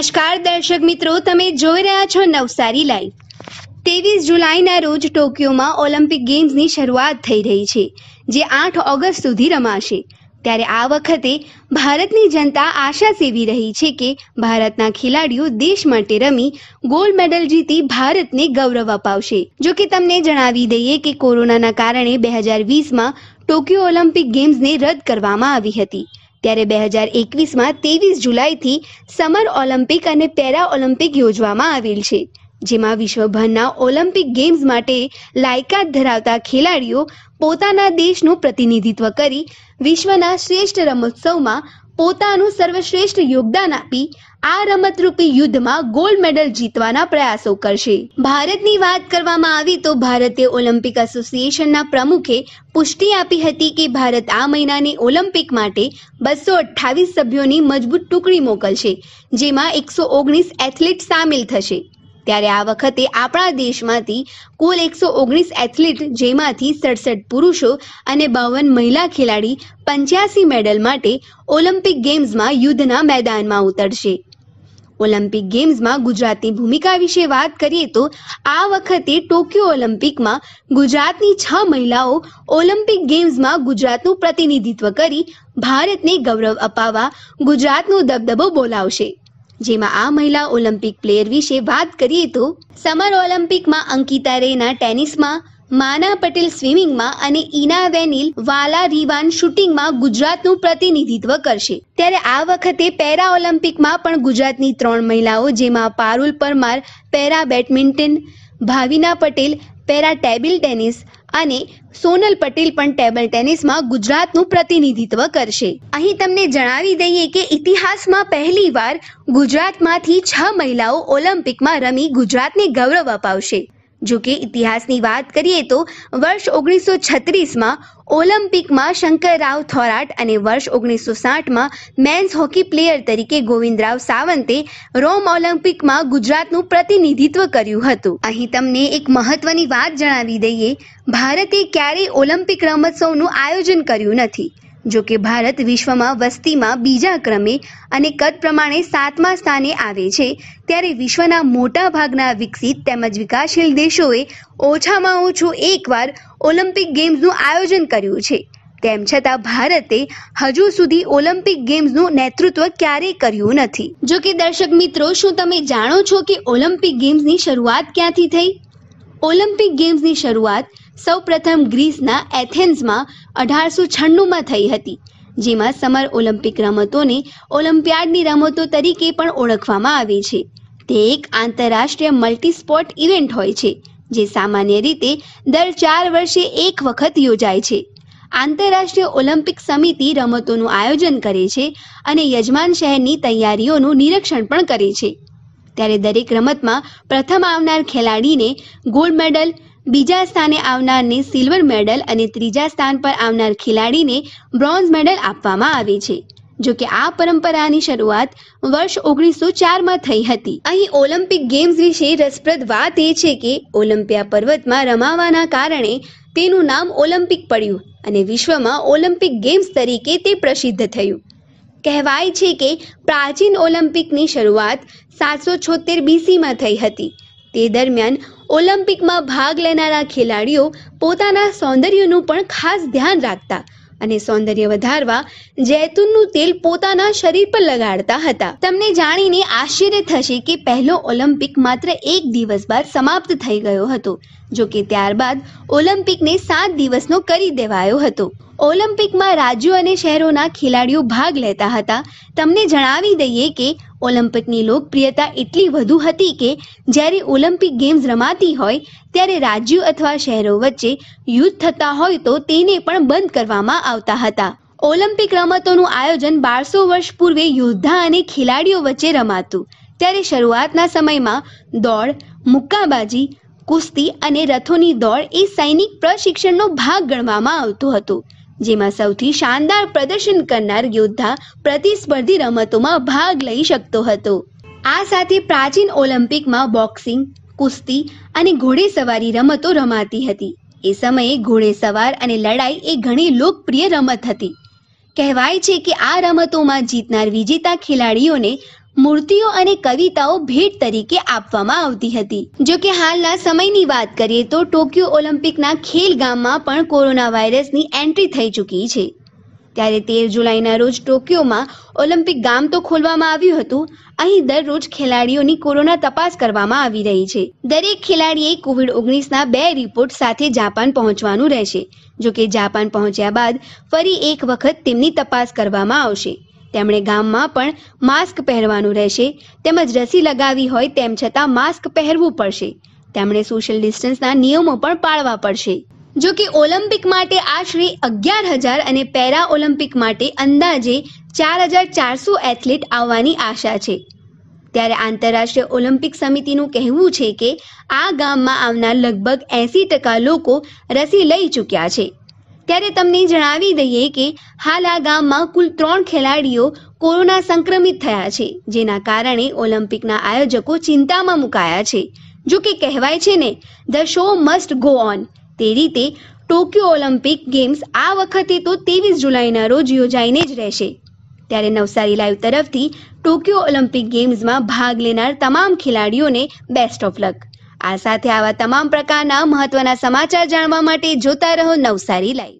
નમસ્કાર દર્શક મિત્રો તમે જોઈ રહ્યા છો નવસારી લાઈવ ત્રેવીસ જુલાઈના રોજ ટોક્યોમાં ઓલિમ્પિક ગેમ્સની શરૂઆત થઈ રહી છે જે આઠ ઓગસ્ટ સુધી રમાશે ત્યારે આ વખતે ભારતની જનતા આશા સેવી રહી છે કે ભારતના ખેલાડીઓ દેશ માટે રમી ગોલ્ડ મેડલ જીતી ભારતને ગૌરવ અપાવશે જો કે તમને જણાવી દઈએ કે કોરોનાના કારણે બે હજાર વીસમાં ટોક્યો ઓલિમ્પિક ગેમ્સને રદ કરવામાં આવી હતી ત્યારે બે હજાર એકવીસમાં ત્રેવીસ જુલાઈથી સમર ઓલિમ્પિક અને પેરા ઓલિમ્પિક યોજવામાં આવેલ છે જેમાં વિશ્વભરના ઓલિમ્પિક ગેમ્સ માટે લાયકાત ધરાવતા ખેલાડીઓ પોતાના દેશનું પ્રતિનિધિત્વ કરી વિશ્વના શ્રેષ્ઠ રમોત્સવમાં પોતાનું સર્વશ્રેષ્ઠ યોગદાન આપી આ રમતરૂપી યુદ્ધમાં ગોલ્ડ મેડલ જીતવાના પ્રયાસો કરશે ભારતની વાત કરવામાં આવી તો ભારતીય ઓલિમ્પિક એસોસિએશનના પ્રમુખે પુષ્ટિ આપી હતી કે ભારત આ મહિનાની ઓલિમ્પિક માટે બસો અઠ્ઠાવીસ સભ્યોની મજબૂત ટુકડી મોકલશે જેમાં એકસો ઓગણીસ એથ્લેટ સામેલ થશે ત્યારે આ વખતે આપણા દેશમાંથી કુલ એકસો ઓગણીસ એથ્લેટ જેમાંથી સડસઠ પુરુષો અને બાવન મહિલા ખેલાડી પંચ્યાસી મેડલ માટે ઓલિમ્પિક ગેમ્સમાં યુદ્ધના મેદાનમાં ઉતરશે ઓલિમ્પિક ગેમ્સમાં ગુજરાતની ભૂમિકા વિશે વાત કરીએ તો આ વખતે ટોક્યો ઓલિમ્પિકમાં ગુજરાતની છ મહિલાઓ ઓલિમ્પિક ગેમ્સમાં ગુજરાતનું પ્રતિનિધિત્વ કરી ભારતને ગૌરવ અપાવવા ગુજરાતનો દબદબો બોલાવશે જેમાં આ મહિલા ઓલિમ્પિક પ્લેયર વિશે વાત કરીએ તો સમર ઓલિમ્પિકમાં અંકિતા રેના ટેનિસમાં માના પટેલ સ્વિમિંગમાં અને ઈના વેનિલ વાલા રીવાન શૂટિંગમાં ગુજરાતનું પ્રતિનિધિત્વ કરશે ત્યારે આ વખતે પેરા ઓલિમ્પિકમાં પણ ગુજરાતની ત્રણ મહિલાઓ જેમાં Parul Parmar para badminton Bhavina Patel para table tennis અને સોનલ પટેલ પણ ટેબલ ટેનિસમાં ગુજરાતનું પ્રતિનિધિત્વ કરશે અહીં તમને જણાવી દઈએ કે ઇતિહાસમાં પહેલીવાર ગુજરાતમાંથી છ મહિલાઓ ઓલિમ્પિકમાં રમી ગુજરાતને ગૌરવ અપાવશે જો કે ઇતિહાસની વાત કરીએ તો વર્ષ ઓગણીસો છત્રીસમાં ઓલિમ્પિકમાં શંકરરાવ થોરાટ અને વર્ષ ઓગણીસો સાઠમાં મેન્સ હોકી પ્લેયર તરીકે ગોવિંદરાવ સાવંતે રોમ ઓલિમ્પિકમાં ગુજરાતનું પ્રતિનિધિત્વ કર્યું હતું અહીં તમને એક મહત્વની વાત જણાવી દઈએ ભારતે ક્યારેય ઓલિમ્પિક રમતોત્સવનું આયોજન કર્યું નથી જો કે ભારત વિશ્વમાં વસ્તીમાં બીજા ક્રમે અને કદ પ્રમાણે સાતમા સ્થાને આવે છે ત્યારે વિશ્વના મોટા ભાગના વિકસિત તેમજ વિકાસશીલ દેશોએ ઓછામાં ઓછું એકવાર ઓલિમ્પિક ગેમ્સનું આયોજન કર્યું છે તેમ છતાં ભારતે હજુ સુધી ઓલિમ્પિક ગેમ્સનું નેતૃત્વ ક્યારેય કર્યું નથી જો કે દર્શક મિત્રો શું તમે જાણો છો કે ઓલિમ્પિક ગેમ્સની શરૂઆત ક્યાંથી થઈ ઓલિમ્પિક ગેમ્સની શરૂઆત સૌપ્રથમ ગ્રીસના એથેન્સમાં અઢારસો છન્નુંમાં થઈ હતી જેમાં સમર ઓલિમ્પિક રમતોને ઓલિમ્પિયાડની રમતો તરીકે પણ ઓળખવામાં આવે છે તે એક આંતરરાષ્ટ્રીય મલ્ટી સ્પોર્ટ ઇવેન્ટ હોય છે જે સામાન્ય રીતે દર ચાર વર્ષે એક વખત યોજાય છે આંતરરાષ્ટ્રીય ઓલિમ્પિક સમિતિ રમતોનું આયોજન કરે છે અને યજમાન શહેરની તૈયારીઓનું નિરીક્ષણ પણ કરે છે ત્યારે દરેક રમતમાં પ્રથમ આવનાર ખેલાડીને ગોલ્ડ મેડલ બીજા સ્થાને આવનારને સિલ્વર મેડલ અને ત્રીજા સ્થાન પર આવનાર ખેલાડીને બ્રોન્ઝ મેડલ આપવામાં આવે છે જો કે આ પરંપરાની શરૂઆત વર્ષ ઓગણીસો ચારમાં થઈ હતી અહીં ઓલિમ્પિક ગેમ્સ વિશે રસપ્રદ વાત એ છે કે ઓલિમ્પિયા પર્વતમાં રમાવાના કારણે તેનું નામ ઓલિમ્પિક પડ્યું અને વિશ્વમાં ઓલિમ્પિક ગેમ્સ તરીકે તે પ્રસિદ્ધ થયું કહેવાય છે કે પ્રાચીન ઓલિમ્પિકની શરૂઆત સાતસો છોતેર બીસીમાં થઈ હતી તે દરમિયાન ઓલિમ્પિકમાં ભાગ લેનારા ખેલાડીઓ પોતાના સૌંદર્યનું પણ ખાસ ધ્યાન રાખતા અને સૌંદર્ય વધારવા જૈતુનનું તેલ પોતાના શરીર પર લગાડતા હતા તમને જાણીને આશ્ચર્ય થશે કે પહેલો ઓલિમ્પિક માત્ર એક દિવસ બાદ સમાપ્ત થઈ ગયો હતો જો કે ત્યારબાદ ઓલિમ્પિકને સાત દિવસનો કરી દેવાયો હતો ઓલિમ્પિકમાં રાજ્યો અને શહેરોના ખેલાડીઓ ભાગ લેતા હતા તમને જણાવી દઈએ કે ઓલિમ્પિકની લોકપ્રિયતા એટલી વધુ હતી કે જ્યારે ઓલિમ્પિક ગેમ્સ રમાતી હોય ત્યારે રાજ્યો અથવા શહેરો વચ્ચે યુદ્ધ થતા હોય તો તેને પણ બંધ કરવામાં આવતા હતા ઓલિમ્પિક રમતોનું આયોજન બારસો વર્ષ પૂર્વે યોદ્ધા અને ખેલાડીઓ વચ્ચે રમાતું ત્યારે શરૂઆતના સમયમાં દોડ મુક્કાબાજી કુસ્તી અને રથોની દોડ એ સૈનિક પ્રશિક્ષણનો ભાગ ગણવામાં આવતો હતો જેમાં સૌથી શાનદાર પ્રદર્શન કરનાર યોદ્ધા પ્રતિસ્પર્ધી રમતોમાં ભાગ લઈ શકતો હતો આ સાથે પ્રાચીન ઓલિમ્પિકમાં બોક્સિંગ કુસ્તી અને ઘોડેસવારી રમતો રમાતી હતી એ સમયે ઘોડેસવાર અને લડાઈ એ ઘણી લોકપ્રિય રમત હતી કહેવાય છે કે આ રમતોમાં જીતનાર વિજેતા ખેલાડીઓને મૂર્તિઓ અને કવિતાઓ ભેટ તરીકે આપવામાં આવતી હતી જો કે હાલના સમયની વાત કરીએ તો ટોક્યો ઓલિમ્પિકના ખેલ ગામમાં પણ કોરોના વાયરસની એન્ટ્રી થઈ ચૂકી છે ત્યારે તેર જુલાઈના રોજ ટોક્યોમાં ઓલિમ્પિક ગામ તો ખોલવામાં આવ્યું હતું અહીં દરરોજ ખેલાડીઓની કોરોના તપાસ કરવામાં આવી રહી છે દરેક ખેલાડીએ કોવિડ ઓગણીસના બે રિપોર્ટ સાથે જાપાન પહોંચવાનું રહેશે જો કે જાપાન પહોંચ્યા બાદ ફરી એક વખત તેમની તપાસ કરવામાં આવશે તેમણે ગામમાં પણ માસ્ક પહેરવાનું રહેશે તેમજ રસી લગાવી હોય તેમ છતાં માસ્ક પહેરવું પડશે તેમણે સોશિયલ ડિસ્ટન્સના નિયમો પણ પાળવા પડશે જો કે ઓલિમ્પિક માટે આશરે અગિયાર હજાર અને પેરા ઓલિમ્પિક માટે અંદાજે ચાર હજાર ચારસો એથ્લેટ આવવાની આશા છે ત્યારે આંતરરાષ્ટ્રીય ઓલિમ્પિક સમિતિનું કહેવું છે કે આ ગામમાં આવનાર લગભગ એંસી ટકા લોકો રસી લઈ ચૂક્યા છે ત્યારે તમને જણાવી દઈએ કે હાલ આ ગામમાં કુલ ત્રણ ખેલાડીઓ કોરોના સંક્રમિત થયા છે જેના કારણે ઓલિમ્પિકના આયોજકો ચિંતામાં મુકાયા છે જો કે કહેવાય છે ને the show must go on તે રીતે ટોક્યો ઓલિમ્પિક ગેમ્સ આ વખતે તો ત્રેવીસ જુલાઈના રોજ યોજાઈને જ રહેશે ત્યારે નવસારી લાઈવ તરફથી ટોક્યો ઓલિમ્પિક ગેમ્સમાં ભાગ લેનાર તમામ ખેલાડીઓને બેસ્ટ ઓફ લક આ સાથે આવા તમામ પ્રકારના મહત્વના સમાચાર જાણવા માટે જોતા રહો નવસારી લાઈવ